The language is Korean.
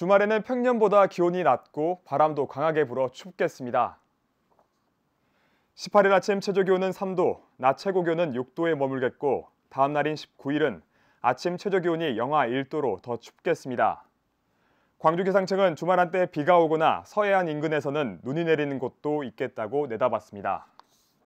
주말에는 평년보다 기온이 낮고 바람도 강하게 불어 춥겠습니다. 18일 아침 최저 기온은 3도, 낮 최고 기온은 6도에 머물겠고 다음 날인 19일은 아침 최저 기온이 영하 1도로 더 춥겠습니다. 광주 기상청은 주말 한때 비가 오거나 서해안 인근에서는 눈이 내리는 곳도 있겠다고 내다봤습니다.